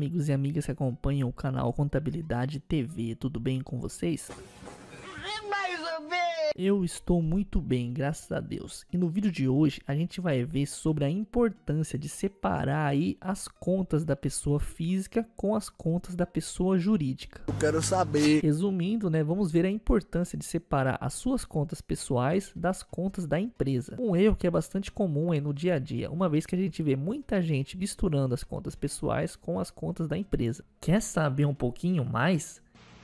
amigos e amigas que acompanham o canal Contabilidade TV, tudo bem com vocês? Eu estou muito bem, graças a Deus. E no vídeo de hoje a gente vai ver sobre a importância de separar aí as contas da pessoa física com as contas da pessoa jurídica. Eu quero saber. Resumindo, né, vamos ver a importância de separar as suas contas pessoais das contas da empresa. Um erro que é bastante comum aí no dia a dia, uma vez que a gente vê muita gente misturando as contas pessoais com as contas da empresa. Quer saber um pouquinho mais?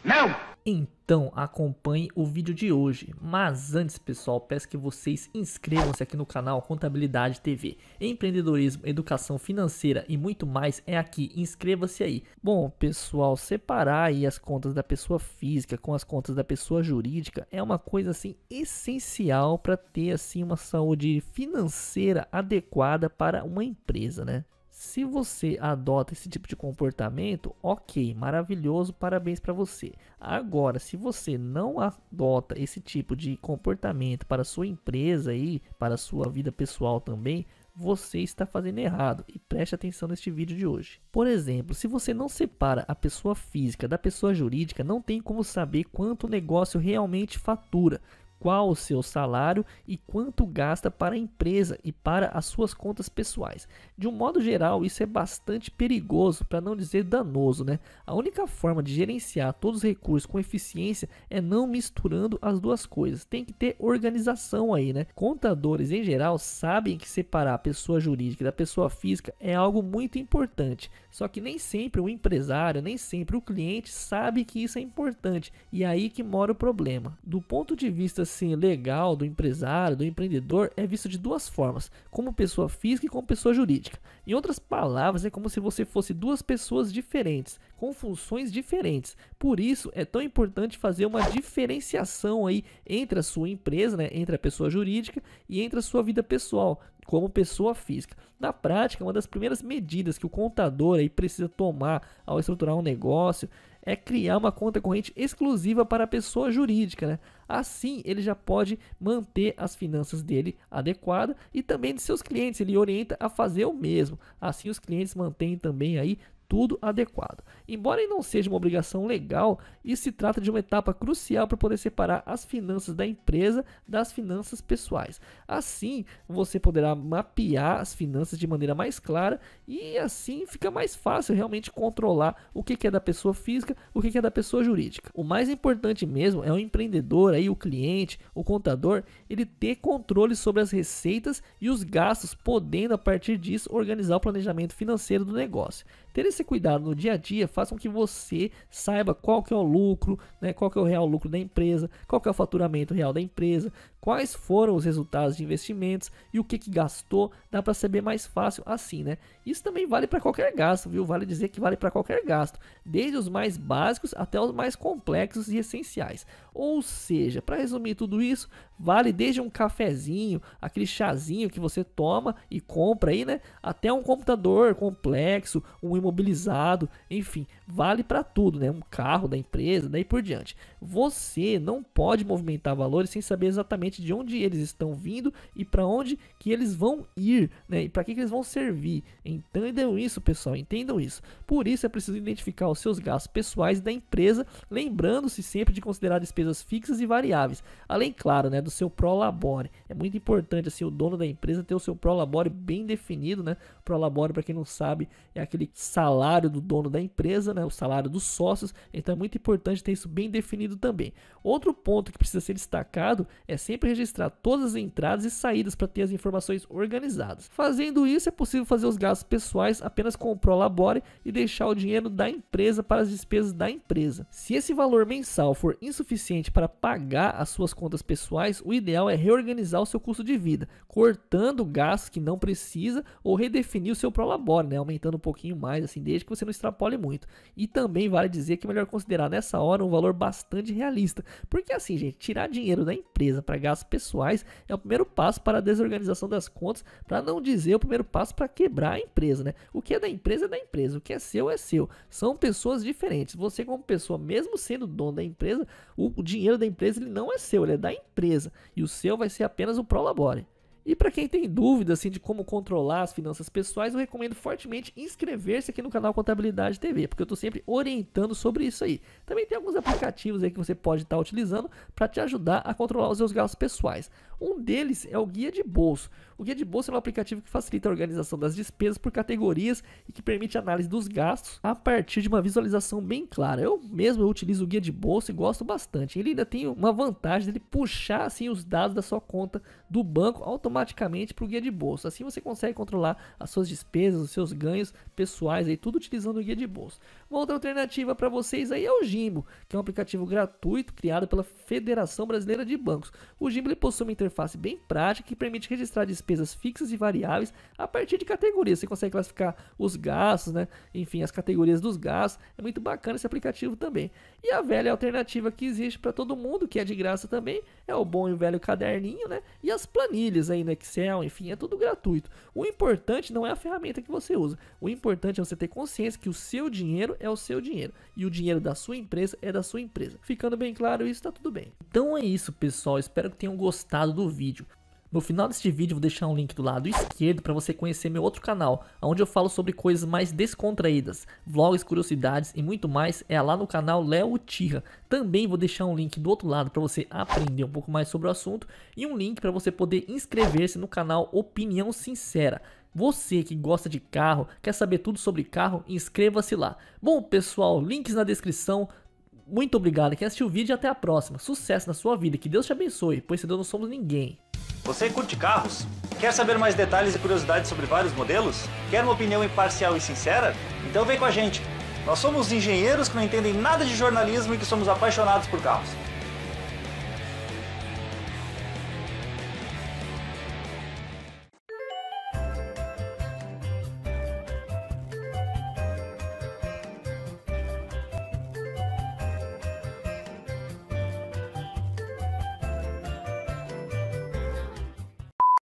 Não! Então acompanhe o vídeo de hoje, mas antes pessoal, peço que vocês inscrevam-se aqui no canal Contabilidade TV. Empreendedorismo, educação financeira e muito mais é aqui, inscreva-se aí. Bom pessoal, separar aí as contas da pessoa física com as contas da pessoa jurídica é uma coisa assim essencial para ter assim uma saúde financeira adequada para uma empresa, né? Se você adota esse tipo de comportamento, ok, maravilhoso, parabéns para você. Agora, se você não adota esse tipo de comportamento para sua empresa e para sua vida pessoal também, você está fazendo errado e preste atenção neste vídeo de hoje. Por exemplo, se você não separa a pessoa física da pessoa jurídica, não tem como saber quanto o negócio realmente fatura, qual o seu salário e quanto gasta para a empresa e para as suas contas pessoais. De um modo geral, isso é bastante perigoso, para não dizer danoso, né? A única forma de gerenciar todos os recursos com eficiência é não misturando as duas coisas. Tem que ter organização aí, né? Contadores em geral sabem que separar a pessoa jurídica da pessoa física é algo muito importante. Só que nem sempre o empresário, nem sempre o cliente sabe que isso é importante. E é aí que mora o problema. Do ponto de vista assim legal do empresário, do empreendedor é visto de duas formas, como pessoa física e como pessoa jurídica. Em outras palavras, é como se você fosse duas pessoas diferentes, com funções diferentes. Por isso é tão importante fazer uma diferenciação aí entre a sua empresa, né, entre a pessoa jurídica e entre a sua vida pessoal, como pessoa física. Na prática, uma das primeiras medidas que o contador aí precisa tomar ao estruturar um negócio é criar uma conta corrente exclusiva para a pessoa jurídica. Né? Assim, ele já pode manter as finanças dele adequada e também de seus clientes. Ele orienta a fazer o mesmo. Assim, os clientes mantêm também aí tudo adequado. Embora não seja uma obrigação legal, isso se trata de uma etapa crucial para poder separar as finanças da empresa das finanças pessoais. Assim, você poderá mapear as finanças de maneira mais clara e assim fica mais fácil realmente controlar o que é da pessoa física, o que é da pessoa jurídica. O mais importante mesmo é o empreendedor, aí o cliente, o contador, ele ter controle sobre as receitas e os gastos, podendo a partir disso organizar o planejamento financeiro do negócio. Ter esse cuidado no dia a dia faz com que você saiba qual que é o lucro, né, qual que é o real lucro da empresa, qual que é o faturamento real da empresa, quais foram os resultados de investimentos e o que, que gastou, dá para saber mais fácil assim, né? Isso também vale para qualquer gasto, viu? Vale dizer que vale para qualquer gasto, desde os mais básicos até os mais complexos e essenciais. Ou seja, para resumir tudo isso, vale desde um cafezinho, aquele chazinho que você toma e compra aí, né? Até um computador complexo, um imobilizado, enfim, vale para tudo, né? Um carro da empresa, daí por diante. Você não pode movimentar valores sem saber exatamente de onde eles estão vindo e para onde que eles vão ir, né? E para que, que eles vão servir. Então, entendam isso, pessoal, entendam isso. Por isso é preciso identificar os seus gastos pessoais da empresa, lembrando-se sempre de considerar despesas fixas e variáveis. Além, claro, né, do seu prolabore. É muito importante assim o dono da empresa ter o seu prolabore bem definido, né? Prolabore, para quem não sabe, é aquele salário do dono da empresa né, o salário dos sócios, então é muito importante ter isso bem definido também. Outro ponto que precisa ser destacado é sempre registrar todas as entradas e saídas para ter as informações organizadas. Fazendo isso, é possível fazer os gastos pessoais apenas com o Prolabore e deixar o dinheiro da empresa para as despesas da empresa. Se esse valor mensal for insuficiente para pagar as suas contas pessoais, o ideal é reorganizar o seu custo de vida, cortando gastos que não precisa ou redefinir o seu Prolabore, né, aumentando um pouquinho mais, assim, desde que você não extrapole muito. E também vale dizer que é melhor considerar nessa hora um valor bastante realista, porque assim, gente, tirar dinheiro da empresa para gastos pessoais é o primeiro passo para a desorganização das contas, para não dizer o primeiro passo para quebrar a empresa, né? O que é da empresa é da empresa, o que é seu é seu. São pessoas diferentes. Você como pessoa, mesmo sendo dono da empresa, o dinheiro da empresa ele não é seu, ele é da empresa e o seu vai ser apenas o prolabore. E para quem tem dúvida assim, de como controlar as finanças pessoais, eu recomendo fortemente inscrever-se aqui no canal Contabilidade TV, porque eu estou sempre orientando sobre isso aí. Também tem alguns aplicativos aí que você pode estar tá utilizando para te ajudar a controlar os seus gastos pessoais. Um deles é o Guia de Bolso. O Guia de Bolso é um aplicativo que facilita a organização das despesas por categorias e que permite a análise dos gastos a partir de uma visualização bem clara. Eu mesmo eu utilizo o Guia de Bolso e gosto bastante. Ele ainda tem uma vantagem dele puxar assim os dados da sua conta do banco automaticamente para o Guia de Bolso. Assim você consegue controlar as suas despesas, os seus ganhos pessoais aí tudo utilizando o Guia de Bolso. Uma outra alternativa para vocês aí é o Jimbo, que é um aplicativo gratuito criado pela Federação Brasileira de Bancos. O Jimbo possui uma interface bem prática que permite registrar despesas fixas e variáveis a partir de categorias. Você consegue classificar os gastos, né? enfim, as categorias dos gastos. É muito bacana esse aplicativo também. E a velha alternativa que existe para todo mundo, que é de graça também, é o bom e velho caderninho né? e as planilhas aí no Excel, enfim, é tudo gratuito. O importante não é a ferramenta que você usa, o importante é você ter consciência que o seu dinheiro é o seu dinheiro e o dinheiro da sua empresa é da sua empresa. Ficando bem claro isso, tá tudo bem. Então é isso, pessoal. Espero que tenham gostado do vídeo. No final deste vídeo vou deixar um link do lado esquerdo para você conhecer meu outro canal, onde eu falo sobre coisas mais descontraídas, vlogs, curiosidades e muito mais é lá no canal Léo Tira. Também vou deixar um link do outro lado para você aprender um pouco mais sobre o assunto e um link para você poder inscrever-se no canal Opinião Sincera. Você que gosta de carro, quer saber tudo sobre carro, inscreva-se lá. Bom, pessoal, links na descrição. Muito obrigado que assistiu o vídeo e até a próxima. Sucesso na sua vida, que Deus te abençoe, pois senão não somos ninguém. Você curte carros? Quer saber mais detalhes e curiosidades sobre vários modelos? Quer uma opinião imparcial e sincera? Então vem com a gente. Nós somos engenheiros que não entendem nada de jornalismo e que somos apaixonados por carros.